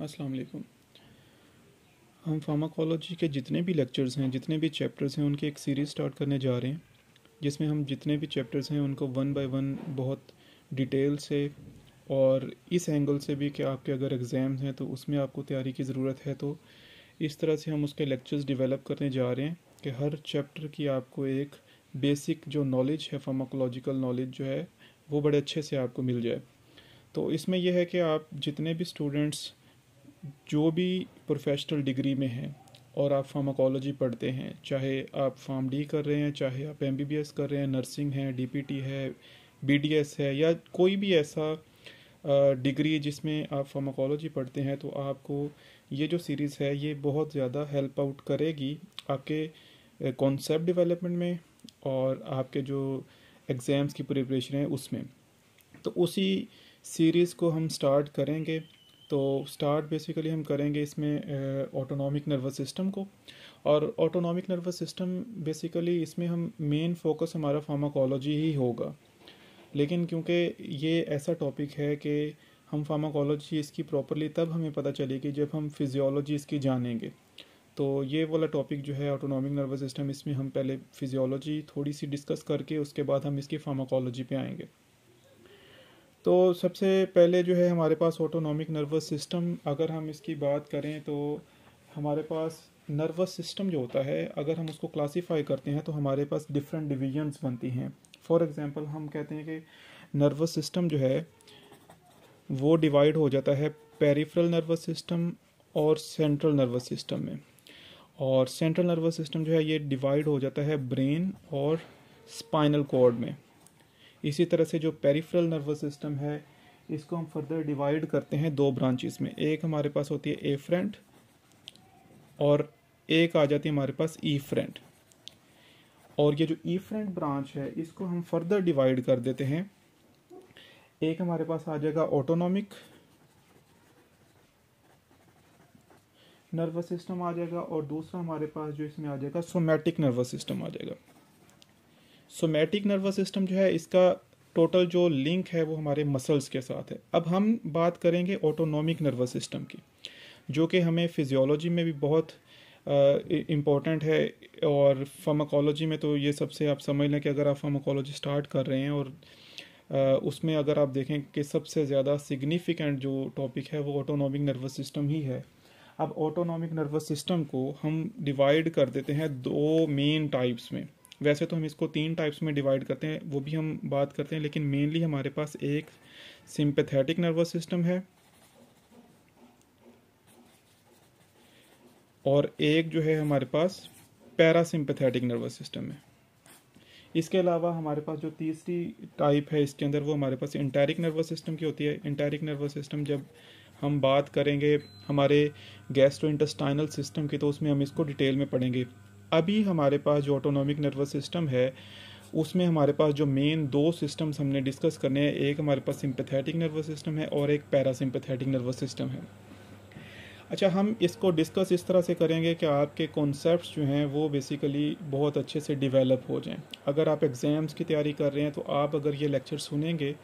अस्सलाम वालेकुम हम फार्माकोलॉजी के जितने भी लेक्चर्स हैं जितने भी चैप्टर्स हैं उनकी एक सीरीज़ स्टार्ट करने जा रहे हैं जिसमें हम जितने भी चैप्टर्स हैं उनको वन बाय वन बहुत डिटेल से और इस एंगल से भी कि आपके अगर एग्ज़ाम्स हैं तो उसमें आपको तैयारी की ज़रूरत है तो इस तरह से हम उसके लेक्चर्स डिवेलप करने जा रहे हैं कि हर चैप्टर की आपको एक बेसिक जो नॉलेज है फार्माकोलॉजिकल नॉलेज जो है वो बड़े अच्छे से आपको मिल जाए तो इसमें यह है कि आप जितने भी स्टूडेंट्स जो भी प्रोफेशनल डिग्री में हैं और आप फार्माकोलॉजी पढ़ते हैं चाहे आप फार्म डी कर रहे हैं चाहे आप एम कर रहे हैं नर्सिंग है डी है बी है या कोई भी ऐसा डिग्री जिसमें आप फार्माकोलॉजी पढ़ते हैं तो आपको ये जो सीरीज़ है ये बहुत ज़्यादा हेल्प आउट करेगी आपके कॉन्सेप्ट डेवलपमेंट में और आपके जो एग्ज़ाम्स की प्रिपरेशन है उसमें तो उसी सीरीज़ को हम स्टार्ट करेंगे तो स्टार्ट बेसिकली हम करेंगे इसमें ऑटोनॉमिक नर्वस सिस्टम को और ऑटोनॉमिक नर्वस सिस्टम बेसिकली इसमें हम मेन फोकस हमारा फार्माकोलॉजी ही होगा लेकिन क्योंकि ये ऐसा टॉपिक है कि हम फार्माकोलॉजी इसकी प्रॉपरली तब हमें पता चलेगी जब हम फिजियोलॉजी इसकी जानेंगे तो ये वाला टॉपिक जो है ऑटोनॉमिक नर्वस सिस्टम इसमें हम पहले फिजियोलॉजी थोड़ी सी डिस्कस करके उसके बाद हम इसकी फार्माकोलॉजी पे आएंगे तो सबसे पहले जो है हमारे पास ऑटोनॉमिक नर्वस सिस्टम अगर हम इसकी बात करें तो हमारे पास नर्वस सिस्टम जो होता है अगर हम उसको क्लासिफाई करते हैं तो हमारे पास डिफरेंट डिविजन्स बनती हैं फॉर एग्ज़ाम्पल हम कहते हैं कि नर्वस सिस्टम जो है वो डिवाइड हो जाता है पेरीफ्रल नर्वस सिस्टम और सेंट्रल नर्वस सिस्टम में और सेंट्रल नर्वस सिस्टम जो है ये डिवाइड हो जाता है ब्रेन और स्पाइनल कॉर्ड में इसी तरह से जो पेरिफ्रल नर्वस सिस्टम है इसको हम फर्दर डिवाइड करते हैं दो ब्रांचेस में एक हमारे पास होती है ए फ्रेंट और एक आ जाती है हमारे पास ई e फ्रेंट और ये जो ई फ्रेंट ब्रांच है इसको हम फर्दर डिवाइड कर देते हैं एक हमारे पास आ जाएगा ऑटोनॉमिक नर्वस सिस्टम आ जाएगा और दूसरा हमारे पास जो इसमें आ जाएगा सोमैटिक नर्वस सिस्टम आ जाएगा सोमैटिक नर्वस सिस्टम जो है इसका टोटल जो लिंक है वो हमारे मसल्स के साथ है अब हम बात करेंगे ऑटोनॉमिक नर्वस सिस्टम की जो कि हमें फिजियोलॉजी में भी बहुत इम्पॉर्टेंट है और फार्माकोलॉजी में तो ये सबसे आप समझ लें कि अगर आप फार्माकोलॉजी स्टार्ट कर रहे हैं और आ, उसमें अगर आप देखें कि सबसे ज़्यादा सिग्निफिकेंट जो टॉपिक है वो ऑटोनॉमिक नर्वस सिस्टम ही है अब ऑटोनॉमिक नर्वस सिस्टम को हम डिवाइड कर देते हैं दो मेन टाइप्स में वैसे तो हम इसको तीन टाइप्स में डिवाइड करते हैं वो भी हम बात करते हैं लेकिन मेनली हमारे पास एक सिंपथेटिक नर्वस सिस्टम है और एक जो है हमारे पास पैरासिम्पथेटिक नर्वस सिस्टम है इसके अलावा हमारे पास जो तीसरी टाइप है इसके अंदर वो हमारे पास इंटेरिक नर्वस सिस्टम की होती है इंटेरिक नर्वस सिस्टम जब हम बात करेंगे हमारे गैस्ट्रो इंटेस्टाइनल सिस्टम की तो उसमें हम इसको डिटेल में पढ़ेंगे अभी हमारे पास जो ऑटोनॉमिक नर्वस सिस्टम है उसमें हमारे पास जो मेन दो सिस्टम्स हमने डिस्कस करने हैं एक हमारे पास सिंपथेटिक नर्वस सिस्टम है और एक पैरासिम्पथेटिक नर्वस सिस्टम है अच्छा हम इसको डिस्कस इस तरह से करेंगे कि आपके कॉन्सेप्ट जो हैं वो बेसिकली बहुत अच्छे से डिवेलप हो जाएं अगर आप एग्ज़ाम्स की तैयारी कर रहे हैं तो आप अगर ये लेक्चर सुनेंगे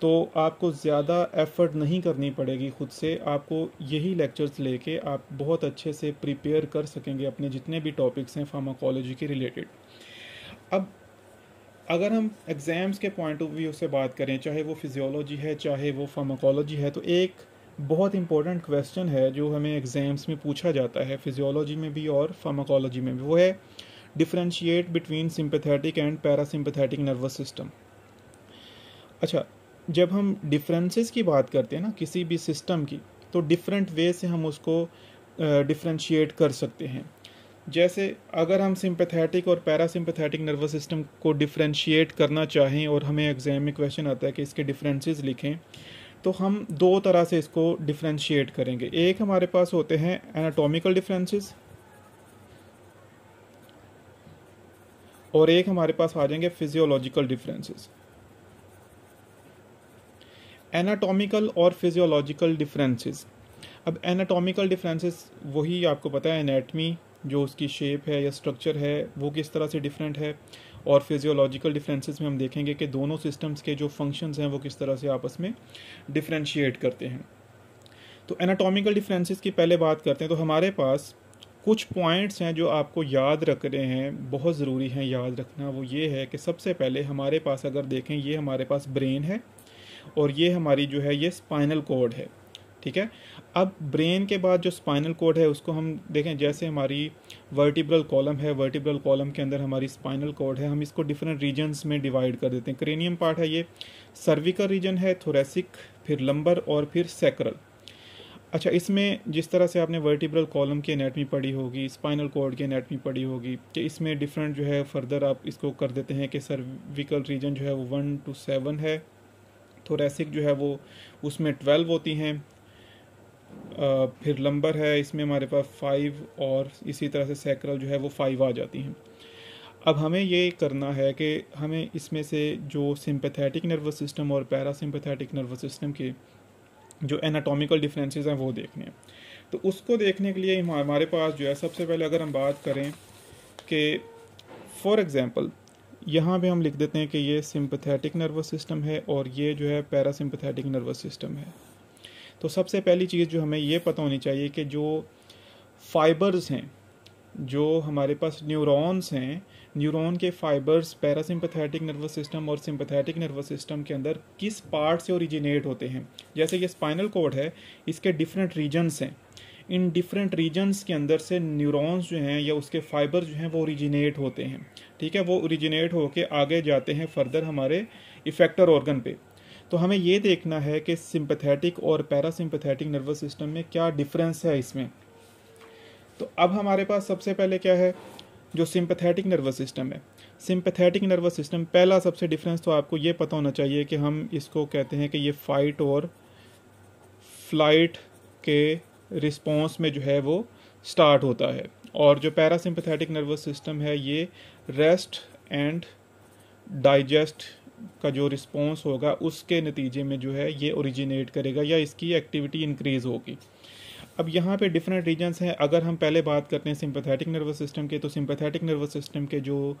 तो आपको ज़्यादा एफ़र्ट नहीं करनी पड़ेगी खुद से आपको यही लेक्चर्स लेके आप बहुत अच्छे से प्रिपेयर कर सकेंगे अपने जितने भी टॉपिक्स हैं फार्माकोलॉजी के रिलेटेड अब अगर हम एग्ज़ाम्स के पॉइंट ऑफ व्यू से बात करें चाहे वो फिजियोलॉजी है चाहे वो फार्माकोलॉजी है तो एक बहुत इंपॉर्टेंट क्वेश्चन है जो हमें एग्ज़ाम्स में पूछा जाता है फिजियोलॉजी में भी और फार्माकोलॉजी में भी वो है differentiate between sympathetic and parasympathetic nervous system अच्छा जब हम डिफरेंसेस की बात करते हैं ना किसी भी सिस्टम की तो डिफरेंट वे से हम उसको डिफ्रेंशिएट कर सकते हैं जैसे अगर हम सिंपैथेटिक और पैरासिम्पैथेटिक नर्वस सिस्टम को डिफ्रेंशिएट करना चाहें और हमें एग्ज़ाम में क्वेश्चन आता है कि इसके डिफरेंसेस लिखें तो हम दो तरह से इसको डिफ्रेंशिएट करेंगे एक हमारे पास होते हैं एनाटॉमिकल डिफरेंसेस और एक हमारे पास आ जाएंगे फिजियोलॉजिकल डिफरेंसेस एनाटॉमिकल और फिजियोलॉजिकल डिफरेंसेस अब एनाटॉमिकल डिफरेंसेस वही आपको पता है एनेटमी जो उसकी शेप है या स्ट्रक्चर है वो किस तरह से डिफरेंट है और फिजियोलॉजिकल डिफरेंसेस में हम देखेंगे कि दोनों सिस्टम्स के जो फंक्शंस हैं वो किस तरह से आपस में डिफ्रेंशिएट करते हैं तो एनाटॉमिकल डिफरेंसेस की पहले बात करते हैं तो हमारे पास कुछ पॉइंट्स हैं जो आपको याद रख रहे हैं बहुत ज़रूरी हैं याद रखना वो ये है कि सबसे पहले हमारे पास अगर देखें ये हमारे पास ब्रेन है और ये हमारी जो है ये स्पाइनल कोड है ठीक है अब ब्रेन के बाद जो स्पाइनल कोड है उसको हम देखें जैसे हमारी वर्टिब्रल कॉलम है वर्टिब्रल कॉलम के अंदर हमारी स्पाइनल कोड है हम इसको डिफरेंट रीजन्स में डिवाइड कर देते हैं क्रेनियम पार्ट है ये सर्विकल रीजन है थोरेसिक फिर लंबर और फिर सेक्रल अच्छा इसमें जिस तरह से आपने वर्टिब्रल कॉलम की अनेटमी पढ़ी होगी स्पाइनल कोड की अनेटमी पढ़ी होगी कि इसमें डिफरेंट जो है फर्दर आप इसको कर देते हैं कि सर्विकल रीजन जो है वो वन टू सेवन है थोरेसिक जो है वो उसमें ट्वेल्व होती हैं फिर लंबर है इसमें हमारे पास फाइव और इसी तरह से सैक्रल जो है वो फाइव आ जाती हैं अब हमें ये करना है कि हमें इसमें से जो सिंपैथेटिक नर्वस सिस्टम और पैरासिम्पैथेटिक नर्वस सिस्टम के जो एनाटॉमिकल डिफरेंसेस हैं वो देखने हैं तो उसको देखने के लिए हमारे पास जो है सबसे पहले अगर हम बात करें कि फॉर एग्ज़ाम्पल यहाँ पे हम लिख देते हैं कि ये सिंपथेटिक नर्वस सिस्टम है और ये जो है पैरासिम्पथेटिक नर्वस सिस्टम है तो सबसे पहली चीज़ जो हमें ये पता होनी चाहिए कि जो फाइबर्स हैं जो हमारे पास न्यूरॉन्स हैं न्यूरॉन के फाइबर्स पैरासिम्पथेटिक नर्वस सिस्टम और सिंपथेटिक नर्वस सिस्टम के अंदर किस पार्ट से ओरिजिनेट होते हैं जैसे ये स्पाइनल कोड है इसके डिफरेंट रीजन्स हैं इन डिफरेंट रीजन्स के अंदर से न्यूरॉन्स जो हैं या उसके फाइबर जो हैं वो ओरिजिनेट होते हैं ठीक है वो ओरिजिनेट होके आगे जाते हैं फर्दर हमारे इफेक्टर ऑर्गन पे तो हमें ये देखना है कि सिंपथेटिक और पैरासिम्पथेटिक नर्वस सिस्टम में क्या डिफरेंस है इसमें तो अब हमारे पास सबसे पहले क्या है जो सिंपथेटिक नर्वस सिस्टम है सिंपथेटिक नर्वस सिस्टम पहला सबसे डिफरेंस तो आपको ये पता होना चाहिए कि हम इसको कहते हैं कि ये फाइट और फ्लाइट के रिस्पॉन्स में जो है वो स्टार्ट होता है और जो पैरासिम्पथेटिक नर्वस सिस्टम है ये रेस्ट एंड डाइजेस्ट का जो रिस्पॉन्स होगा उसके नतीजे में जो है ये ओरिजिनेट करेगा या इसकी एक्टिविटी इंक्रीज़ होगी अब यहाँ पे डिफरेंट रीजन्स हैं अगर हम पहले बात करते हैं सिंपथेटिक नर्वस सिस्टम के तो सिंपथेटिक नर्वस सिस्टम के जो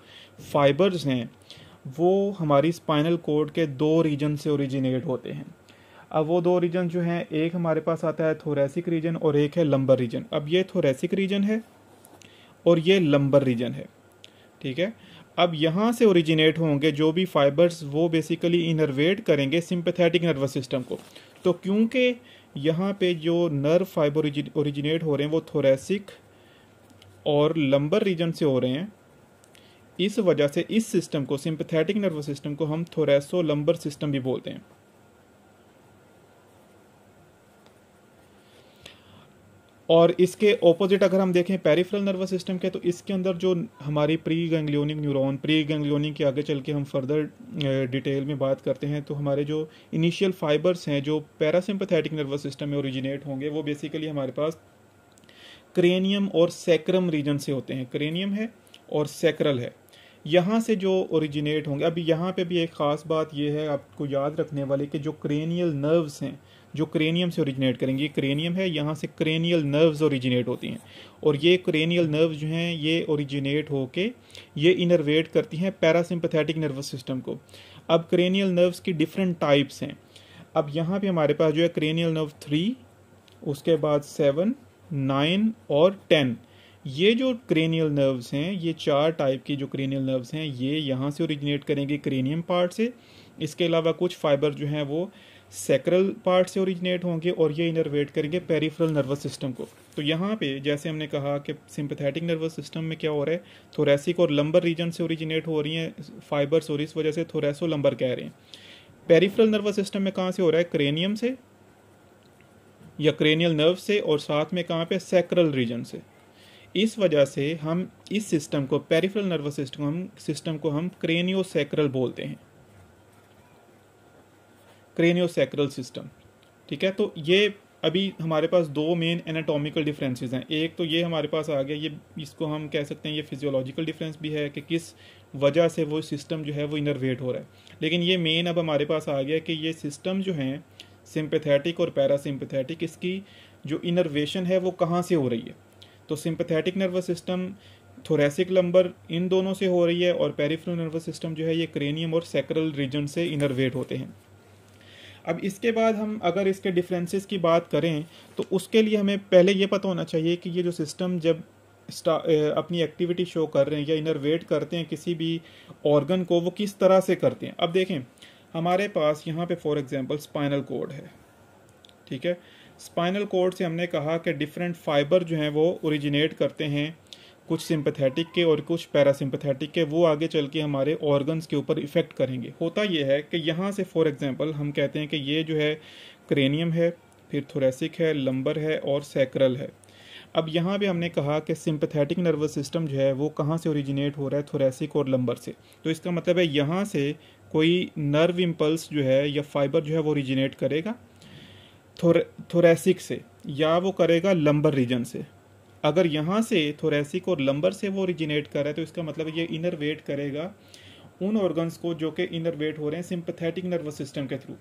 फाइबर्स हैं वो हमारी स्पाइनल कोड के दो रीजन से ओरिजिनेट होते हैं अब वो दो रीजन जो हैं एक हमारे पास आता है थोरेसिक रीजन और एक है लंबर रीजन अब ये थोरेसिक रीजन है और ये लंबर रीजन है ठीक है अब यहाँ से ओरिजिनेट होंगे जो भी फाइबर्स वो बेसिकली इनरवेट करेंगे सिंपथेटिक नर्वस सिस्टम को तो क्योंकि यहाँ पे जो नर्व फाइबर ओरिजिनेट हो रहे हैं वो थोरेसिक और लंबर रीजन से हो रहे हैं इस वजह से इस सिस्टम को सिंपथेटिक नर्वस सिस्टम को हम थोरेसो लंबर सिस्टम भी बोलते हैं और इसके ऑपोजिट अगर हम देखें पेरिफेरल नर्वस सिस्टम के तो इसके अंदर जो हमारी preganglionic neuron preganglionic के आगे चल के हम फर्दर डिटेल में बात करते हैं तो हमारे जो इनिशियल फाइबर्स हैं जो पैरासिम्पथेटिक नर्वस सिस्टम में ओरिजिनेट होंगे वो बेसिकली हमारे पास क्रेनियम और सैक्रम रीजन से होते हैं क्रेनियम है और सैक्रल है यहाँ से जो ओरिजिनेट होंगे अभी यहाँ पे भी एक ख़ास बात यह है आपको याद रखने वाली कि जो क्रेनियल नर्व्स हैं जो क्रेनियम से ओरिजिनेट करेंगे ये क्रेनियम है यहाँ से क्रेनियल नर्व्स ओरिजिनेट होती हैं और ये क्रेनियल नर्व जो हैं ये ओरिजिनेट होके ये इनरवेट करती हैं पैरासिम्पथेटिक नर्वस सिस्टम को अब क्रेनियल नर्व्स की डिफरेंट टाइप्स हैं अब यहाँ पे हमारे पास जो है क्रेनियल नर्व थ्री उसके बाद सेवन नाइन और टेन ये जो क्रेनियल नर्व्स हैं ये चार टाइप की जो क्रेनियल नर्व्स हैं ये यहाँ से ओरिजिनेट करेंगे क्रेनियम पार्ट से इसके अलावा कुछ फाइबर जो हैं वो सेक्रल पार्ट से ओरिजिनेट होंगे और ये इनरवेट करेंगे पेरीफ्रल नर्वस सिस्टम को तो यहाँ पे जैसे हमने कहा कि सिंपथेटिक नर्वस सिस्टम में क्या हो रहा है थोरेसिक और लंबर रीजन से ओरिजिनेट हो रही हैं फाइबर्स और इस वजह से थोरेसो लंबर कह रहे हैं पेरीफ्रल नर्वस सिस्टम में कहाँ से हो रहा है क्रेनियम से या क्रेनियल नर्व से और साथ में कहाँ पे सेक्रल रीजन से इस वजह से हम इस सिस्टम को पेरीफ्रल नर्वस सिस्टम हम सिस्टम को हम क्रेनियो सेक्रल बोलते हैं सैक्रल सिस्टम ठीक है तो ये अभी हमारे पास दो मेन एनाटॉमिकल डिफरेंसेस हैं एक तो ये हमारे पास आ गया ये इसको हम कह सकते हैं ये फिजियोलॉजिकल डिफरेंस भी है कि किस वजह से वो सिस्टम जो है वो इनरवेट हो रहा है लेकिन ये मेन अब हमारे पास आ गया कि ये सिस्टम जो हैं सिंपथेटिक और पैरासिम्पथेटिक इसकी जो इनरवेशन है वो कहाँ से हो रही है तो sympathetic nervous system thoracic lumbar इन दोनों से हो रही है और पेरीफ्रो नर्वस सिस्टम जो है ये क्रेनियम और सेक्रल रीजन से इनरवेट होते हैं अब इसके बाद हम अगर इसके डिफरेंसेस की बात करें तो उसके लिए हमें पहले ये पता होना चाहिए कि ये जो सिस्टम जब अपनी एक्टिविटी शो कर रहे हैं या इनर वेट करते हैं किसी भी ऑर्गन को वो किस तरह से करते हैं अब देखें हमारे पास यहाँ पे फॉर एग्जांपल स्पाइनल कोड है ठीक है स्पाइनल कोड से हमने कहा कि डिफरेंट फाइबर जो हैं वो ओरिजिनेट करते हैं कुछ सिंपथेटिक के और कुछ पैरासिम्पथेटिक के वो आगे चल के हमारे ऑर्गन्स के ऊपर इफ़ेक्ट करेंगे होता ये है कि यहाँ से फॉर एग्जांपल हम कहते हैं कि ये जो है क्रेनियम है फिर थोरेसिक है लंबर है और सैक्रल है अब यहाँ पे हमने कहा कि सिंपथेटिक नर्वस सिस्टम जो है वो कहाँ से ओरिजिनेट हो रहा है थोरेसिक और लंबर से तो इसका मतलब है यहाँ से कोई नर्व इम्पल्स जो है या फाइबर जो है वो ओरिजिनेट करेगा थोरेसिक से या वो करेगा लंबर रीजन से अगर यहाँ से थोरेसिक और लंबर से वो ओरिजिनेट कर रहा है तो इसका मतलब ये इनर वेट करेगा उन ऑर्गन्स को जो कि इनर वेट हो रहे हैं सिंपथेटिक नर्वस सिस्टम के थ्रू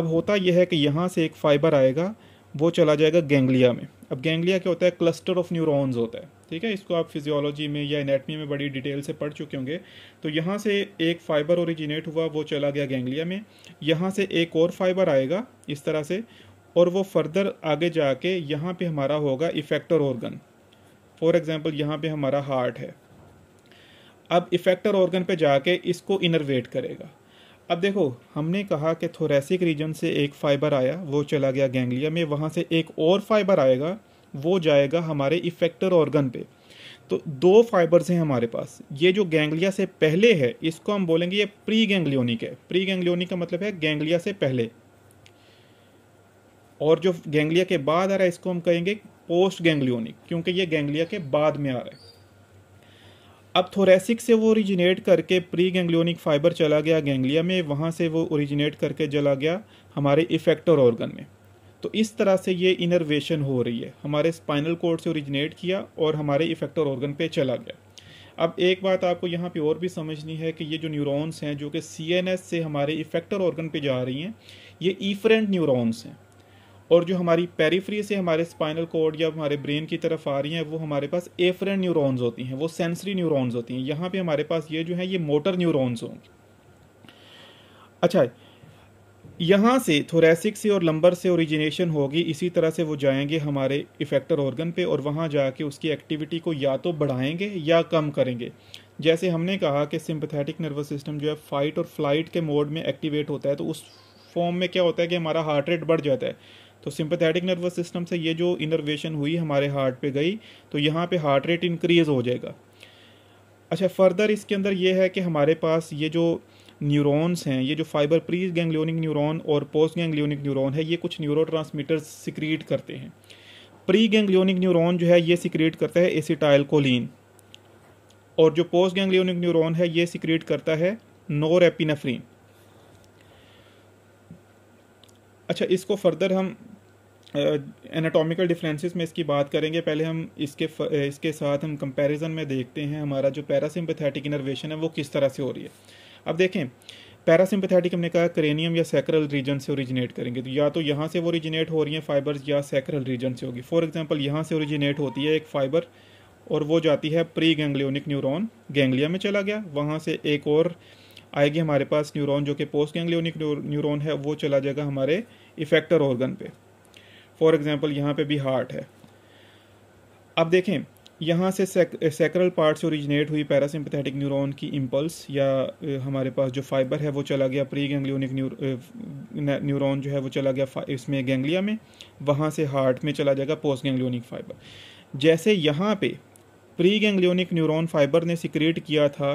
अब होता यह है कि यहाँ से एक फाइबर आएगा वो चला जाएगा गेंगलिया में अब गेंगलिया क्या होता है क्लस्टर ऑफ न्यूरॉन्स होता है ठीक है इसको आप फिजियोलॉजी में या एनेटमी में बड़ी डिटेल से पढ़ चुके होंगे तो यहाँ से एक फाइबर ओरिजिनेट हुआ वो चला गया गेंगलिया में यहाँ से एक और फाइबर आएगा इस तरह से और वो फर्दर आगे जाके यहाँ पे हमारा होगा इफेक्टर ऑर्गन फॉर एग्जाम्पल यहाँ पे हमारा हार्ट है अब इफेक्टर ऑर्गन पे जाके इसको इनरवेट करेगा अब देखो हमने कहा कि थोरेसिक रीजन से एक फाइबर आया वो चला गया गैंगलिया में वहाँ से एक और फाइबर आएगा वो जाएगा हमारे इफेक्टर ऑर्गन पे तो दो फाइबर्स हैं हमारे पास ये जो गैंगलिया से पहले है इसको हम बोलेंगे ये प्री गैंग्लियोनिक है प्री गैंग्लियोनिक का मतलब है गैंगलिया से पहले और जो गैंगलिया के बाद आ रहा है इसको हम कहेंगे पोस्ट गैंग्लियोनिक क्योंकि ये गैंग्लिया के बाद में आ रहा है अब थोरेसिक से वो ओरिजिनेट करके प्री गैंग्लियोनिक फाइबर चला गया गैंग्लिया में वहाँ से वो ओरिजिनेट करके चला गया हमारे इफेक्टर ऑर्गन में तो इस तरह से ये इनरवेशन हो रही है हमारे स्पाइनल कोड से ओरिजिनेट किया और हमारे इफेक्टर ऑर्गन पे चला गया अब एक बात आपको यहाँ पे और भी समझनी है कि ये जो न्यूरॉन्स हैं जो कि सी से हमारे इफेक्टर ऑर्गन पे जा रही हैं ये ईफरेंट न्यूरॉन्स हैं और जो हमारी पेरीफ्री से हमारे स्पाइनल कोड या हमारे ब्रेन की तरफ आ रही हैं वो हमारे पास एफरेंट न्यूरॉन्स होती हैं वो सेंसरी न्यूरॉन्स होती हैं यहाँ पे हमारे पास ये जो है ये मोटर न्यूरॉन्स होंगे अच्छा यहाँ से थोरेसिक से और लंबर से ओरिजिनेशन होगी इसी तरह से वो जाएंगे हमारे इफेक्टर ऑर्गन पे और वहाँ जाके उसकी एक्टिविटी को या तो बढ़ाएंगे या कम करेंगे जैसे हमने कहा कि सिंपथेटिक नर्वस सिस्टम जो है फाइट और फ्लाइट के मोड में एक्टिवेट होता है तो उस फॉर्म में क्या होता है कि हमारा हार्ट रेट बढ़ जाता है तो सिंपथेटिक नर्वस सिस्टम से ये जो इनर्वेशन हुई हमारे हार्ट पे गई तो यहाँ पे हार्ट रेट इंक्रीज़ हो जाएगा अच्छा फर्दर इसके अंदर ये है कि हमारे पास ये जो न्यूरॉन्स हैं ये जो फाइबर प्री गैंग्लियोनिक न्यूरॉन और पोस्ट गैंग्लियोनिक न्यूरॉन है ये कुछ न्यूरो सिक्रिएट करते हैं प्री गैंग्लियोनिक न्यूरॉन जो है ये सिक्रिएट करता है एसिटाइल कोलिन और जो पोस्ट गैंग्लियोनिक न्यूरॉन है ये सिक्रिएट करता है नोरेपिनेफ्रीन अच्छा इसको फर्दर हम एनाटॉमिकल uh, डिफरेंसेस में इसकी बात करेंगे पहले हम इसके इसके साथ हम कंपैरिजन में देखते हैं हमारा जो पैरासिम्पथेटिक इनर्वेशन है वो किस तरह से हो रही है अब देखें पैरासिम्पथेटिक हमने कहा क्रेनियम या सैक्रल रीजन से ओरिजिनेट करेंगे तो या तो यहाँ से वो ओरिजिनेट हो रही हैं फाइबर्स या सैक्रल रीजन से होगी फॉर एग्जाम्पल यहाँ से ओरिजिनेट होती है एक फाइबर और वो जाती है प्री गेंग्लियोनिक न्यूरोन गेंग्लिया में चला गया वहाँ से एक और आएगी हमारे पास न्यूरोन जो कि पोस्ट गेंग्लियोनिक न्यूरोन है वो चला जाएगा हमारे इफेक्टर ऑर्गन पे फॉर एग्ज़ाम्पल यहाँ पे भी हार्ट है अब देखें यहाँ से सेक्रल पार्ट से ओरिजिनेट हुई पैरासिम्पथेटिक न्यूरॉन की इम्पल्स या हमारे पास जो फाइबर है वो चला गया प्री गैंग्लियोनिक न्यूरॉन जो है वो चला गया इसमें गैंग्लिया में वहाँ से हार्ट में चला जाएगा पोस्ट गैंग्लियोनिक फाइबर जैसे यहाँ पे प्री गैंग्लियोनिक न्यूरॉन फाइबर ने सिक्रिएट किया था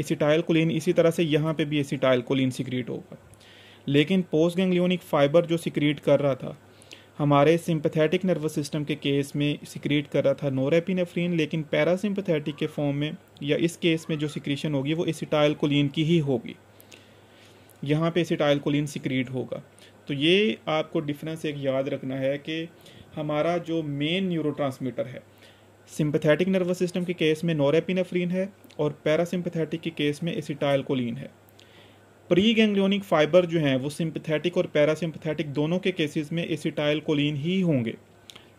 एसिटाइल कोलिन इसी तरह से यहाँ पे भी एसिटाइल कोलिन सिक्रिएट होगा लेकिन पोस्ट गैंग्लियोनिक फाइबर जो सिक्रिएट कर रहा था हमारे सिंपथेटिक नर्वस सिस्टम के केस में सिक्रीट कर रहा था नोरेपिनेफ्रीन लेकिन पैरासिम्पथेटिक के फॉर्म में या इस केस में जो सिक्रीशन होगी वो एसिटाइल कोलिन की ही होगी यहाँ पे एसिटाइल कोलिन सिक्रीट होगा तो ये आपको डिफरेंस एक याद रखना है कि हमारा जो मेन न्यूरो है सिंपथेटिक नर्वस सिस्टम के केस में नोरेपिनेफ्रीन है और पैरासिम्पथेटिक के केस में एसिटाइल कोलिन है प्री गैंग्लियोनिक फाइबर जो हैं वो सिंपथेटिक और पैरासिम्पथेटिक दोनों के केसेस में एसिटाइल कोलिन ही होंगे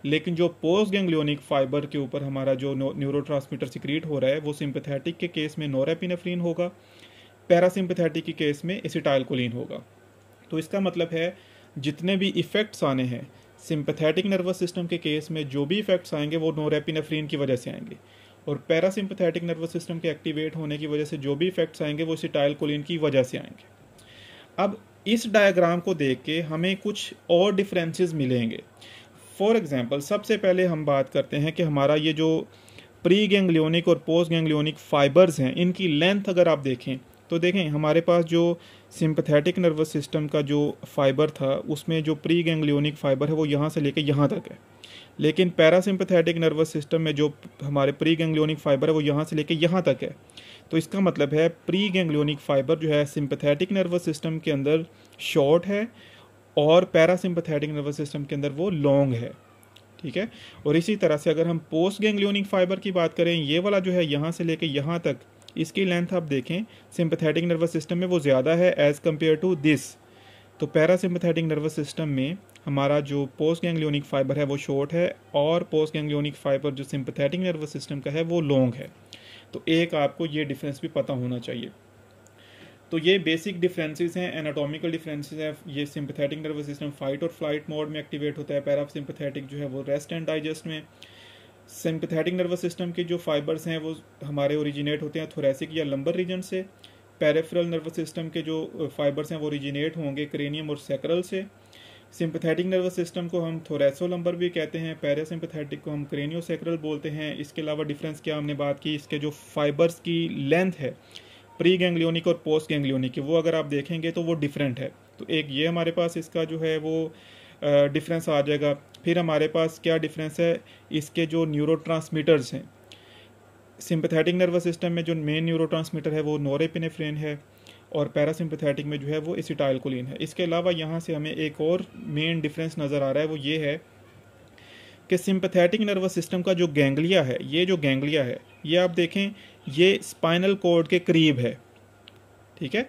लेकिन जो पोस्ट गैंग्लियोनिक फाइबर के ऊपर हमारा जो न्यूरो सिक्रिएट हो रहा है वो सिंपथेटिक के केस में नोरापिनफ्रीन होगा पैरासिम्पथेटिक के केस में एसिटाइल कोलिन होगा तो इसका मतलब है जितने भी इफ़ेक्ट्स आने हैं सिंपथेटिक नर्वस सिस्टम के केस में जो भी इफ़ेक्ट्स आएंगे वो नोरेपिनेफ्रीन की वजह से आएंगे और पैरासिम्पथेटिक नर्वस सिस्टम के एक्टिवेट होने की वजह से जो भी इफेक्ट्स आएंगे वो सिटाइल कोलिन की वजह से आएंगे अब इस डायग्राम को देख के हमें कुछ और डिफरेंसेस मिलेंगे फॉर एग्ज़ाम्पल सबसे पहले हम बात करते हैं कि हमारा ये जो प्री गैंग्लियोनिक और पोस्ट गैंग्लियोनिक फाइबर्स हैं इनकी लेंथ अगर आप देखें तो देखें हमारे पास जो सिंपथेटिक नर्वस सिस्टम का जो फाइबर था उसमें जो प्री गैंग्लियोनिक फाइबर है वो यहाँ से लेकर यहाँ तक है लेकिन पैरासिम्पथेटिक नर्वस सिस्टम में जो हमारे प्री गैंग्लियोनिक फाइबर है वो यहाँ से लेके यहाँ तक है तो इसका मतलब है प्री गैंग्लियोनिक फाइबर जो है सिंपथेटिक नर्वस सिस्टम के अंदर शॉर्ट है और पैरासिम्पथेटिक नर्वस सिस्टम के अंदर वो लॉन्ग है ठीक है और इसी तरह से अगर हम पोस्ट गैंग्लियोनिक फाइबर की बात करें ये वाला जो है यहाँ से लेके यहाँ तक इसकी लेंथ आप देखें सिंपथेटिक नर्वस सिस्टम में वो ज़्यादा है एज़ कम्पेयर टू दिस तो पैरासिम्पथेटिक नर्वस सिस्टम में हमारा जो पोस्ट गैंग्लियोनिक फाइबर है वो शॉर्ट है और पोस्ट गैंग्लियोनिक फाइबर जो सिंपथेटिक नर्वस सिस्टम का है वो लॉन्ग है तो एक आपको ये डिफरेंस भी पता होना चाहिए तो ये बेसिक डिफरेंसेस हैं एनाटॉमिकल डिफरेंसेस हैं ये सिंपथेटिक नर्वस सिस्टम फाइट और फ्लाइट मोड में एक्टिवेट होता है पैरासिम्पथेटिक जो है वो रेस्ट एंड डाइजेस्ट में सिंपथेटिक नर्वस सिस्टम के जो फाइबर्स हैं वो हमारे ओरिजिनेट होते हैं थोरेसिक या लंबर रीजन से पैरेफरल नर्वस सिस्टम के जो फाइबर्स हैं वो ओरिजिनेट होंगे क्रेनियम और सेक्रल से सिंपथेटिक नर्वस सिस्टम को हम थोरेसो लंबर भी कहते हैं पैरासिम्पथेटिक को हम क्रेनियोसेक्रल बोलते हैं इसके अलावा डिफरेंस क्या हमने बात की इसके जो फाइबर्स की लेंथ है प्री गैंग्लियोनिक और पोस्ट गैंग्लियोनिक वो अगर आप देखेंगे तो वो डिफरेंट है तो एक ये हमारे पास इसका जो है वो डिफरेंस आ जाएगा फिर हमारे पास क्या डिफरेंस है इसके जो न्यूरो हैं सिंपथेटिक नर्वस सिस्टम में जो मेन न्यूरो है वो नोरेपिनेफ्रेन है और पैरासिम्पथेटिक में जो है वो एसिटाइलकोलिन है इसके अलावा यहाँ से हमें एक और मेन डिफरेंस नज़र आ रहा है वो ये है कि सिंपथेटिक नर्वस सिस्टम का जो गैंगलिया है ये जो गैंगलिया है ये आप देखें ये स्पाइनल कोड के करीब है ठीक है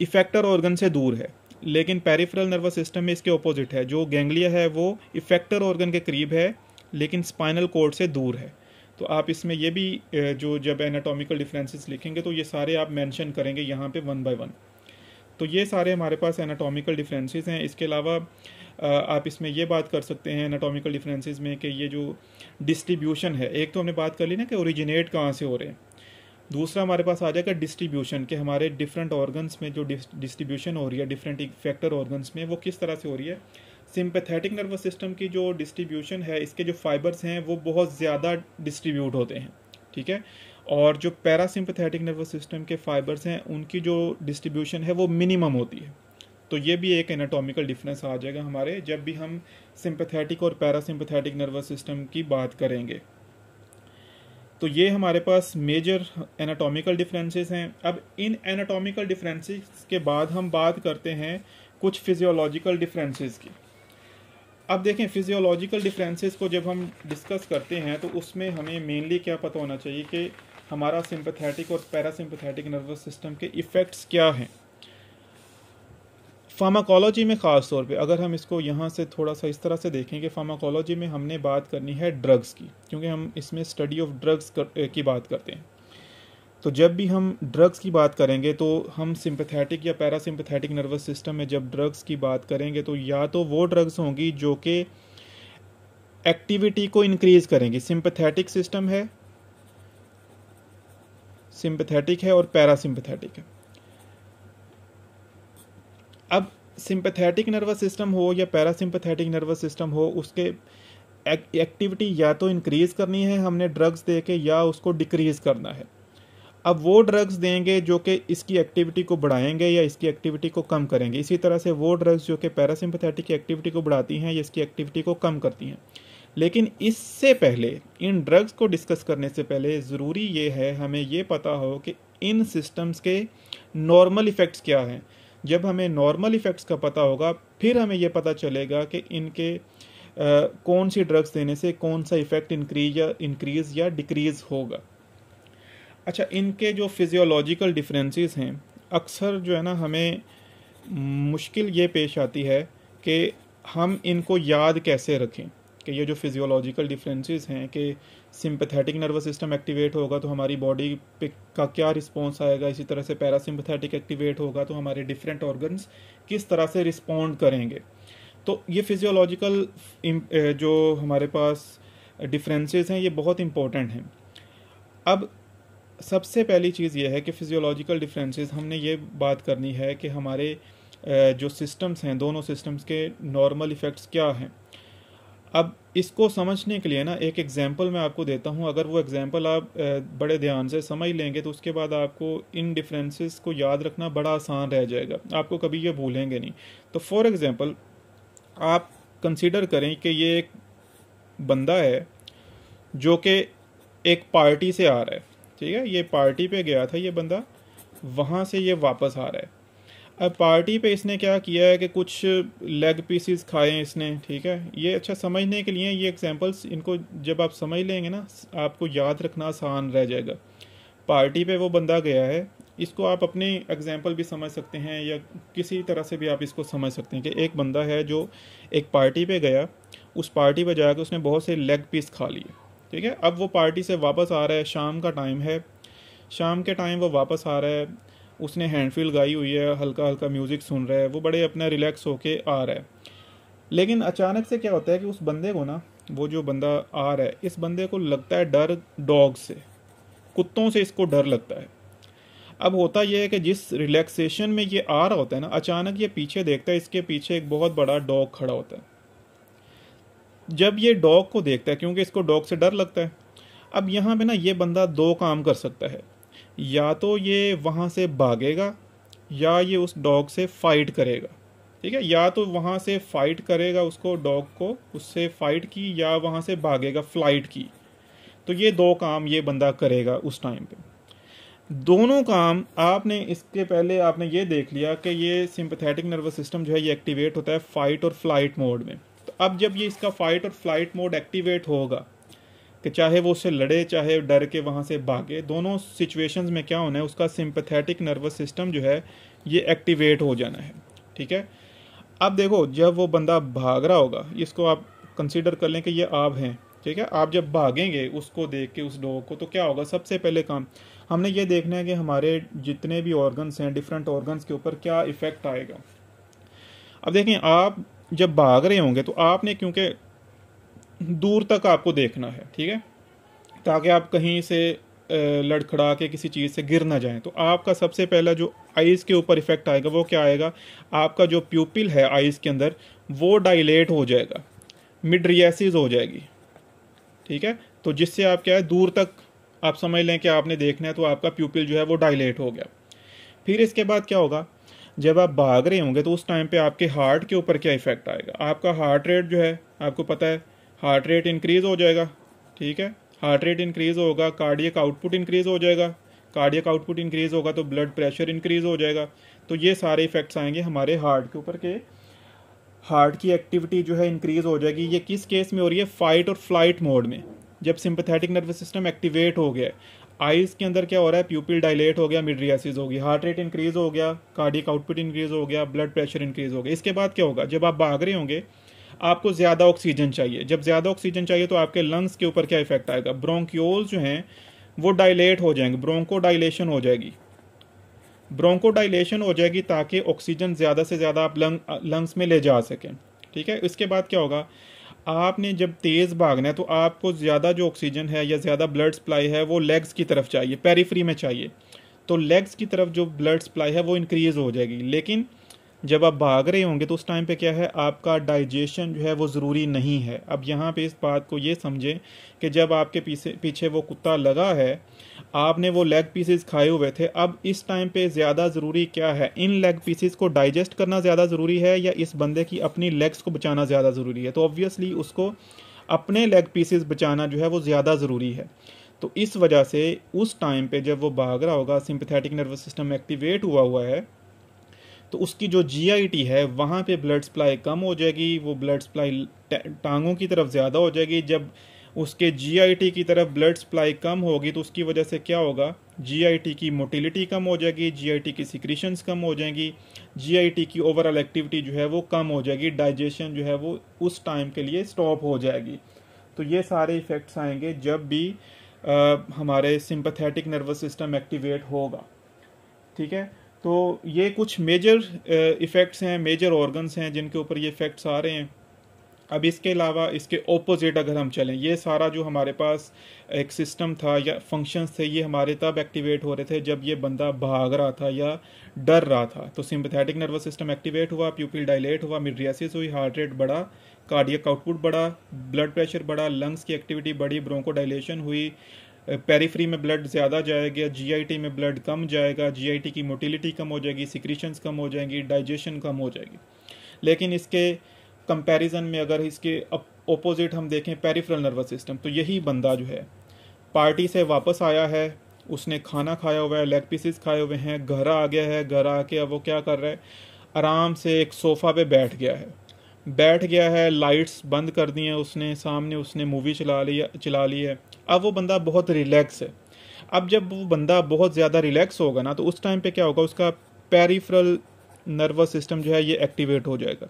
इफेक्टर ऑर्गन से दूर है लेकिन पेरिफेरल नर्वस सिस्टम में इसके ऑपोजिट है जो गैंगलिया है वो इफेक्टर ऑर्गन के करीब है लेकिन स्पाइनल कोड से दूर है तो आप इसमें ये भी जो जब एनाटॉमिकल डिफरेंसेस लिखेंगे तो ये सारे आप मेंशन करेंगे यहाँ पे वन बाय वन तो ये सारे हमारे पास एनाटॉमिकल डिफरेंसेस हैं इसके अलावा आप इसमें ये बात कर सकते हैं एनाटॉमिकल डिफरेंसेस में कि ये जो डिस्ट्रीब्यूशन है एक तो हमने बात कर ली ना कि ओरिजिनेट कहाँ से हो रहे हैं दूसरा हमारे पास आ जाएगा डिस्ट्रीब्यूशन के हमारे डिफरेंट ऑर्गन्स में जो डिस्ट्रीब्यूशन हो रही है डिफरेंट फैक्टर ऑर्गन्स में वो किस तरह से हो रही है सिंपथेटिक नर्वस सिस्टम की जो डिस्ट्रीब्यूशन है इसके जो फाइबर्स हैं वो बहुत ज़्यादा डिस्ट्रीब्यूट होते हैं ठीक है और जो पैरासिम्पथेटिक नर्वस सिस्टम के फाइबर्स हैं उनकी जो डिस्ट्रीब्यूशन है वो मिनिमम होती है तो ये भी एक एनाटॉमिकल डिफरेंस आ जाएगा हमारे जब भी हम सिंपथेटिक और पैरासिम्पथेटिक नर्वस सिस्टम की बात करेंगे तो ये हमारे पास मेजर एनाटॉमिकल डिफरेंसेस हैं अब इन एनाटॉमिकल डिफरेंसेस के बाद हम बात करते हैं कुछ फिजियोलॉजिकल डिफरेंसेस की अब देखें फिजियोलॉजिकल डिफरेंसेस को जब हम डिस्कस करते हैं तो उसमें हमें मेनली क्या पता होना चाहिए कि हमारा सिंपथेटिक और पैरासिम्पथेटिक नर्वस सिस्टम के इफ़ेक्ट्स क्या हैं फार्माकोलॉजी में ख़ास तौर पे अगर हम इसको यहाँ से थोड़ा सा इस तरह से देखें कि फार्माकोलॉजी में हमने बात करनी है ड्रग्स की क्योंकि हम इसमें स्टडी ऑफ ड्रग्स की बात करते हैं तो जब भी हम ड्रग्स की बात करेंगे तो हम सिंपथेटिक या पैरासिम्पथेटिक नर्वस सिस्टम में जब ड्रग्स की बात करेंगे तो या तो वो ड्रग्स होंगी जो कि एक्टिविटी को इनक्रीज़ करेंगी सिंपथेटिक सिस्टम है सिंपथेटिक है और पैरासिम्पथेटिक है अब सिंपथेटिक नर्वस सिस्टम हो या पैरासिम्पथेटिक नर्वस सिस्टम हो उसके एक्टिविटी या तो इंक्रीज़ करनी है हमने ड्रग्स दे के या उसको डिक्रीज़ करना है अब वो ड्रग्स देंगे जो कि इसकी एक्टिविटी को बढ़ाएंगे या इसकी एक्टिविटी को कम करेंगे इसी तरह से वो ड्रग्स जो कि पैरासिम्पथेटिक एक्टिविटी को बढ़ाती हैं या इसकी एक्टिविटी को कम करती हैं लेकिन इससे पहले इन ड्रग्स को डिस्कस करने से पहले ज़रूरी ये है हमें ये पता हो कि इन सिस्टम्स के नॉर्मल इफ़ेक्ट्स क्या हैं जब हमें नॉर्मल इफ़ेक्ट्स का पता होगा फिर हमें ये पता चलेगा कि इनके आ, कौन सी ड्रग्स देने से कौन सा इफ़ेक्ट इंक्रीज या इंक्रीज़ या डिक्रीज़ होगा अच्छा इनके जो फिज़ियोलॉजिकल डिफरेंसेस हैं अक्सर जो है ना हमें मुश्किल ये पेश आती है कि हम इनको याद कैसे रखें कि ये जो फिज़ियोलॉजिकल डिफरेंसेस हैं कि सिंपथेटिक नर्वस सिस्टम एक्टिवेट होगा तो हमारी बॉडी पे का क्या रिस्पॉन्स आएगा इसी तरह से पैरासिम्पथेटिक एक्टिवेट होगा तो हमारे डिफरेंट ऑर्गन्स किस तरह से रिस्पॉन्ड करेंगे तो ये फिज़ियोलॉजिकल जो हमारे पास डिफरेंसेस हैं ये बहुत इम्पॉर्टेंट हैं अब सबसे पहली चीज़ ये है कि फिजियोलॉजिकल डिफरेंसेस हमने ये बात करनी है कि हमारे जो सिस्टम्स हैं दोनों सिस्टम्स के नॉर्मल इफ़ेक्ट्स क्या हैं अब इसको समझने के लिए ना एक एग्जांपल मैं आपको देता हूँ अगर वो एग्जांपल आप बड़े ध्यान से समझ लेंगे तो उसके बाद आपको इन डिफरेंसेस को याद रखना बड़ा आसान रह जाएगा आपको कभी ये भूलेंगे नहीं तो फॉर एग्जांपल आप कंसिडर करें कि ये एक बंदा है जो कि एक पार्टी से आ रहा है ठीक है ये पार्टी पे गया था ये बंदा वहाँ से ये वापस आ रहा है अब पार्टी पे इसने क्या किया है कि कुछ लेग पीसीस खाए हैं इसने ठीक है ये अच्छा समझने के लिए ये एग्जांपल्स इनको जब आप समझ लेंगे ना आपको याद रखना आसान रह जाएगा पार्टी पे वो बंदा गया है इसको आप अपने एग्जाम्पल भी समझ सकते हैं या किसी तरह से भी आप इसको समझ सकते हैं कि एक बंदा है जो एक पार्टी पर गया उस पार्टी पर जाकर उसने बहुत से लेग पीस खा लिए ठीक है अब वो पार्टी से वापस आ रहा है शाम का टाइम है शाम के टाइम वो वापस आ रहा है उसने हैंडफील गाई हुई है हल्का हल्का म्यूज़िक सुन रहा है वो बड़े अपना रिलैक्स होके आ रहा है लेकिन अचानक से क्या होता है कि उस बंदे को ना वो जो बंदा आ रहा है इस बंदे को लगता है डर डॉग से कुत्तों से इसको डर लगता है अब होता यह है कि जिस रिलैक्सेशन में ये आ रहा होता है ना अचानक ये पीछे देखता है इसके पीछे एक बहुत बड़ा डॉग खड़ा होता है जब ये डॉग को देखता है क्योंकि इसको डॉग से डर लगता है अब यहाँ पे ना ये बंदा दो काम कर सकता है या तो ये वहाँ से भागेगा या ये उस डॉग से फाइट करेगा ठीक है या तो वहाँ से फाइट करेगा उसको डॉग को उससे फाइट की या वहाँ से भागेगा फ्लाइट की तो ये दो काम ये बंदा करेगा उस टाइम पे दोनों काम आपने इसके पहले आपने ये देख लिया कि ये सिंपथेटिक नर्वस सिस्टम जो है ये एक्टिवेट होता है फाइट और फ्लाइट मोड में अब जब ये इसका फाइट और फ्लाइट मोड एक्टिवेट होगा कि चाहे वो उससे लड़े चाहे डर के वहाँ से भागे दोनों सिचुएशंस में क्या होना है उसका सिंपथेटिक नर्वस सिस्टम जो है ये एक्टिवेट हो जाना है ठीक है अब देखो जब वो बंदा भाग रहा होगा इसको आप कंसिडर कर लें कि ये आप हैं ठीक है आप जब भागेंगे उसको देख के उस डॉग को तो क्या होगा सबसे पहले काम हमने ये देखना है कि हमारे जितने भी ऑर्गन्स हैं डिफरेंट ऑर्गन्स के ऊपर क्या इफ़ेक्ट आएगा अब देखें आप जब भाग रहे होंगे तो आपने क्योंकि दूर तक आपको देखना है ठीक है ताकि आप कहीं से लड़खड़ा के किसी चीज़ से गिर ना जाएं तो आपका सबसे पहला जो आइज़ के ऊपर इफ़ेक्ट आएगा वो क्या आएगा आपका जो प्यूपिल है आइज़ के अंदर वो डाइलेट हो जाएगा मिड रियासिस हो जाएगी ठीक है तो जिससे आप क्या है दूर तक आप समझ लें कि आपने देखना है तो आपका प्यूपिल जो है वो डाइलेट हो गया फिर इसके बाद क्या होगा जब आप भाग रहे होंगे तो उस टाइम पे आपके हार्ट के ऊपर क्या इफ़ेक्ट आएगा आपका हार्ट रेट जो है आपको पता है हार्ट रेट इंक्रीज़ हो जाएगा ठीक है हार्ट रेट इंक्रीज़ होगा कार्डियक आउटपुट इंक्रीज़ हो जाएगा कार्डियक आउटपुट इंक्रीज़ होगा तो ब्लड प्रेशर इंक्रीज़ हो जाएगा तो ये सारे इफ़ेक्ट्स आएंगे हमारे हार्ट के ऊपर के हार्ट की एक्टिविटी जो है इंक्रीज़ हो जाएगी ये किस केस में हो रही है फाइट और फ्लाइट मोड में जब सिंपथेटिक नर्वस सिस्टम एक्टिवेट हो गया है आइज़ के अंदर क्या हो रहा है प्यूपिल डायलेट हो गया मिड्रियासिस होगी हार्ट रेट इंक्रीज़ हो गया कार्डिक आउटपुट इंक्रीज़ हो गया ब्लड प्रेशर इंक्रीज़ हो गया इसके बाद क्या होगा जब आप भाग रहे होंगे आपको ज़्यादा ऑक्सीजन चाहिए जब ज़्यादा ऑक्सीजन चाहिए तो आपके लंग्स के ऊपर क्या इफेक्ट आएगा ब्रोंक्योल्स जो हैं वो डायलेट हो जाएंगे ब्रोंको डायलेशन हो जाएगी ब्रोंको डायलेशन हो जाएगी ताकि ऑक्सीजन ज़्यादा से ज़्यादा आप लंग लंग्स में ले जा सकें ठीक है इसके बाद क्या होगा आपने जब तेज़ भागना है तो आपको ज़्यादा जो ऑक्सीजन है या ज़्यादा ब्लड सप्लाई है वो लेग्स की तरफ चाहिए पेरीफ्री में चाहिए तो लेग्स की तरफ जो ब्लड सप्लाई है वो इंक्रीज़ हो जाएगी लेकिन जब आप भाग रहे होंगे तो उस टाइम पे क्या है आपका डाइजेशन जो है वो ज़रूरी नहीं है अब यहाँ पे इस बात को ये समझें कि जब आपके पीछे पीछे वो कुत्ता लगा है आपने वो लेग पीसेस खाए हुए थे अब इस टाइम पे ज़्यादा ज़रूरी क्या है इन लेग पीसेस को डाइजेस्ट करना ज़्यादा ज़रूरी है या इस बंदे की अपनी लेग्स को बचाना ज़्यादा ज़रूरी है तो ऑब्वियसली उसको अपने लेग पीसेस बचाना जो है वो ज़्यादा ज़रूरी है तो इस वजह से उस टाइम पे जब वो भाग रहा होगा सिंपथेटिक नर्वस सिस्टम एक्टिवेट हुआ हुआ है तो उसकी जो जी है वहाँ पे ब्लड सप्लाई कम हो जाएगी वो ब्लड सप्लाई टांगों की तरफ ज़्यादा हो जाएगी जब उसके जी की तरफ ब्लड सप्लाई कम होगी तो उसकी वजह से क्या होगा जी की मोटिलिटी कम हो जाएगी जी की सिक्रीशंस कम हो जाएंगी जी की ओवरऑल एक्टिविटी जो है वो कम हो जाएगी डाइजेशन जो है वो उस टाइम के लिए स्टॉप हो जाएगी तो ये सारे इफ़ेक्ट्स आएंगे जब भी आ, हमारे सिंपथेटिक नर्वस सिस्टम एक्टिवेट होगा ठीक है तो ये कुछ मेजर इफ़ेक्ट्स हैं मेजर ऑर्गन्स हैं जिनके ऊपर ये इफ़ेक्ट्स आ रहे हैं अब इसके अलावा इसके ऑपोजिट अगर हम चलें ये सारा जो हमारे पास एक सिस्टम था या फंक्शंस थे ये हमारे तब एक्टिवेट हो रहे थे जब ये बंदा भाग रहा था या डर रहा था तो सिंपथेटिक नर्वस सिस्टम एक्टिवेट हुआ प्यूपिल डायलेट हुआ मिड्रियासिस हुई हार्ट रेट बढ़ा कार्डियक आउटपुट बढ़ा ब्लड प्रेशर बढ़ा लंग्स की एक्टिविटी बढ़ी ब्रोंको डायलेशन हुई पेरीफ्री में ब्लड ज़्यादा जाएगा जीआईटी में ब्लड कम जाएगा जीआईटी की मोटिलिटी कम हो जाएगी सिक्रीशंस कम हो जाएंगी डाइजेशन कम हो जाएगी लेकिन इसके कंपैरिजन में अगर इसके अपोजिट हम देखें पेरीफ्रल नर्वस सिस्टम तो यही बंदा जो है पार्टी से वापस आया है उसने खाना खाया हुआ है लेग पीसेस खाए हुए हैं घर आ गया है घर आके अब वो क्या कर रहा है आराम से एक सोफ़ा पे बैठ गया है बैठ गया है लाइट्स बंद कर दी हैं उसने सामने उसने मूवी चला ली चला ली है अब वो बंदा बहुत रिलैक्स है अब जब वो बंदा बहुत ज़्यादा रिलैक्स होगा ना तो उस टाइम पे क्या होगा उसका पेरीफ्रल नर्वस सिस्टम जो है ये एक्टिवेट हो जाएगा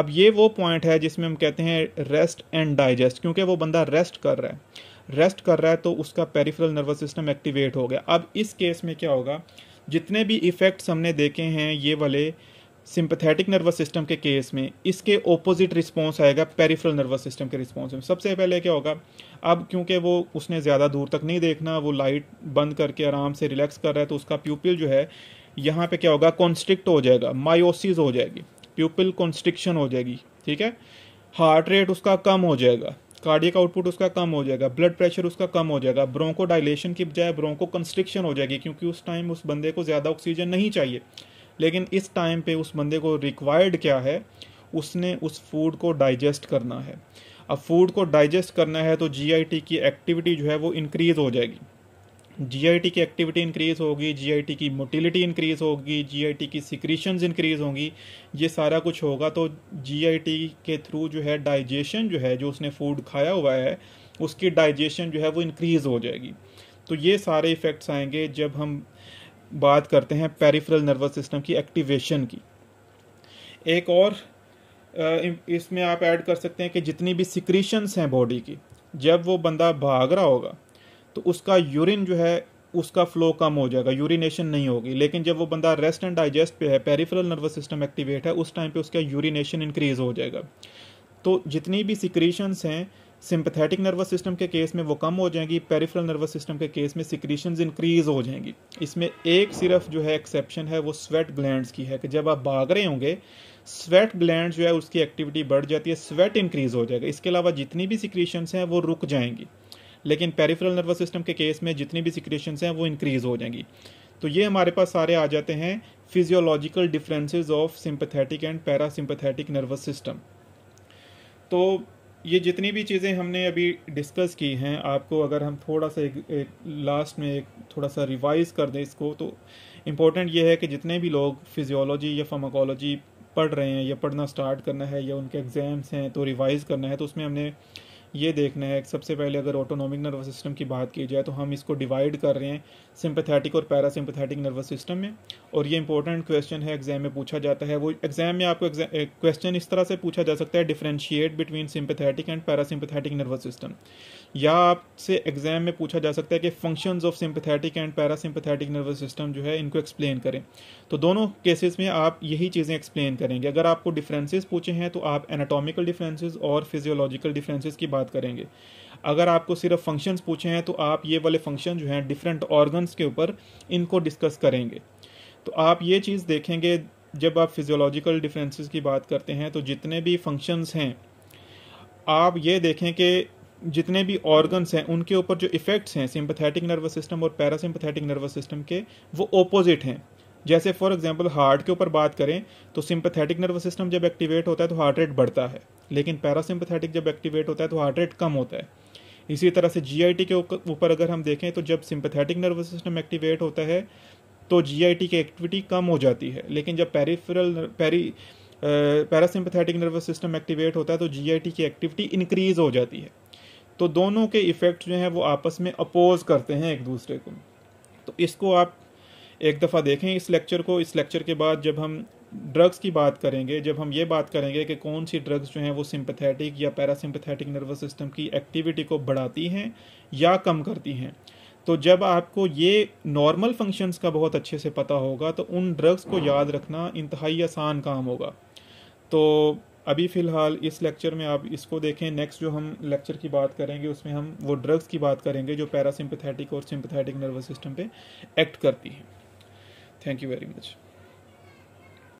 अब ये वो पॉइंट है जिसमें हम कहते हैं रेस्ट एंड डाइजेस्ट क्योंकि वो बंदा रेस्ट कर रहा है रेस्ट कर रहा है तो उसका पेरीफ्रल नर्वस सिस्टम एक्टिवेट हो गया अब इस केस में क्या होगा जितने भी इफ़ेक्ट्स हमने देखे हैं ये वाले सिंपथेटिक नर्वस सिस्टम के केस में इसके ऑपोजिट रिस्पॉन्स आएगा पेरिफेरल नर्वस सिस्टम के रिस्पॉन्स में सबसे पहले क्या होगा अब क्योंकि वो उसने ज़्यादा दूर तक नहीं देखना वो लाइट बंद करके आराम से रिलैक्स कर रहा है तो उसका प्यूपिल जो है यहाँ पे क्या होगा कॉन्स्ट्रिक्ट हो जाएगा मायोसिस हो जाएगी प्यूपिल कॉन्स्ट्रिक्शन हो जाएगी ठीक है हार्ट रेट उसका कम हो जाएगा कार्डियक आउटपुट उसका कम हो जाएगा ब्लड प्रेशर उसका कम हो जाएगा ब्रोंको डायलेशन की बजाय ब्रोंको कंस्ट्रिक्शन हो जाएगी क्योंकि उस टाइम उस बंदे को ज़्यादा ऑक्सीजन नहीं चाहिए लेकिन इस टाइम पे उस बंदे को रिक्वायर्ड क्या है उसने उस फूड को डाइजेस्ट करना है अब फूड को डाइजेस्ट करना है तो जी की एक्टिविटी जो है वो इंक्रीज़ हो जाएगी जी की एक्टिविटी इंक्रीज़ होगी जी की मोटिलिटी इंक्रीज़ होगी जी की सिक्रीशन इंक्रीज़ होंगी ये सारा कुछ होगा तो जी के थ्रू जो है डाइजेशन जो है जो उसने फूड खाया हुआ है उसकी डाइजेशन जो है वो इंक्रीज़ हो जाएगी तो ये सारे इफ़ेक्ट्स आएंगे जब हम बात करते हैं पेरिफेरल नर्वस सिस्टम की एक्टिवेशन की एक और इसमें आप ऐड कर सकते हैं कि जितनी भी सिक्रीशंस हैं बॉडी की जब वो बंदा भाग रहा होगा तो उसका यूरिन जो है उसका फ्लो कम हो जाएगा यूरिनेशन नहीं होगी लेकिन जब वो बंदा रेस्ट एंड डाइजेस्ट पे है पेरिफेरल नर्वस सिस्टम एक्टिवेट है उस टाइम पे उसका यूरिनेशन इंक्रीज हो जाएगा तो जितनी भी सिक्रीशंस हैं सिंपथेटिक नर्वस सिस्टम के केस में वो कम हो जाएंगी पेरिफेरल नर्वस सिस्टम के केस में सिक्रीशंस इंक्रीज हो जाएंगी इसमें एक सिर्फ जो है एक्सेप्शन है वो स्वेट ग्लैंड्स की है कि जब आप भाग रहे होंगे स्वेट ग्लैंड जो है उसकी एक्टिविटी बढ़ जाती है स्वेट इंक्रीज हो जाएगा इसके अलावा जितनी भी सिक्रीशंस हैं वो रुक जाएंगी लेकिन पेरीफ्रल नर्वस सिस्टम के केस में जितनी भी सिक्रीशंस हैं वो इंक्रीज हो जाएंगी तो ये हमारे पास सारे आ जाते हैं physiological differences of sympathetic and parasympathetic nervous system तो ये जितनी भी चीज़ें हमने अभी डिस्कस की हैं आपको अगर हम थोड़ा सा एक, एक लास्ट में एक थोड़ा सा रिवाइज़ कर दें इसको तो इम्पोर्टेंट ये है कि जितने भी लोग फिजियोलॉजी या फार्माकोलॉजी पढ़ रहे हैं या पढ़ना स्टार्ट करना है या उनके एग्ज़ाम्स हैं तो रिवाइज़ करना है तो उसमें हमने ये देखना है सबसे पहले अगर ऑटोनॉमिक नर्वस सिस्टम की बात की जाए तो हम इसको डिवाइड कर रहे हैं सिंपथेटिक और पैरासिम्पथेटिक नर्वस सिस्टम में और ये इंपॉर्टेंट क्वेश्चन है एग्जाम में पूछा जाता है वो एग्जाम में आपको क्वेश्चन eh, इस तरह से पूछा जा सकता है differentiate between sympathetic and parasympathetic nervous system या आपसे एग्ज़ाम में पूछा जा सकता है कि functions of sympathetic and parasympathetic nervous system जो है इनको एक्सप्लेन करें तो दोनों केसेस में आप यही चीज़ें एक्सप्लेन करेंगे अगर आपको डिफरेंसेस पूछे हैं तो आप एनाटॉमिकल डिफरेंसेस और फिजियोलॉजिकल डिफरेंसेस की बात करेंगे अगर आपको सिर्फ फंक्शंस पूछे हैं तो आप ये वाले फंक्शन जो हैं डिफरेंट ऑर्गन्स के ऊपर इनको डिस्कस करेंगे तो आप ये चीज़ देखेंगे जब आप फिजियोलॉजिकल डिफरेंसेस की बात करते हैं तो जितने भी फंक्शंस हैं आप ये देखें कि जितने भी ऑर्गन्स हैं उनके ऊपर जो इफ़ेक्ट्स हैं सिंपथेटिक नर्वस सिस्टम और पैरासिम्पथेटिक नर्वस सिस्टम के वो ओपोजिट हैं जैसे फॉर एग्जांपल हार्ट के ऊपर बात करें तो सिंपथेटिक नर्वस सिस्टम जब एक्टिवेट होता है तो हार्ट रेट बढ़ता है लेकिन पैरासिम्पथेटिक जब एक्टिवेट होता है तो हार्ट रेट कम होता है इसी तरह से जीआईटी के ऊपर अगर हम देखें तो जब सिंपथेटिक नर्वस सिस्टम एक्टिवेट होता है तो जीआईटी की एक्टिविटी कम हो जाती है लेकिन जब peripheral peri parasympathetic nervous system activate होता है तो जीआईटी की एक्टिविटी इंक्रीज हो जाती है तो दोनों के इफ़ेक्ट जो हैं वो आपस में अपोज करते हैं एक दूसरे को तो इसको आप एक दफ़ा देखें इस लेक्चर को इस लेक्चर के बाद जब हम ड्रग्स की बात करेंगे जब हम ये बात करेंगे कि कौन सी ड्रग्स जो हैं वो सिंपथेटिक या पैरासिम्पथेटिक नर्वस सिस्टम की एक्टिविटी को बढ़ाती हैं या कम करती हैं तो जब आपको ये नॉर्मल फंक्शंस का बहुत अच्छे से पता होगा तो उन ड्रग्स को याद रखना इंतहाई आसान काम होगा तो अभी फ़िलहाल इस लेक्चर में आप इसको देखें नेक्स्ट जो हम लेक्चर की बात करेंगे उसमें हम वो ड्रग्स की बात करेंगे जो पैरासिम्पथैटिक और सिम्पथेटिक नर्वस सिस्टम पे एक्ट करती हैं थैंक यू वेरी मच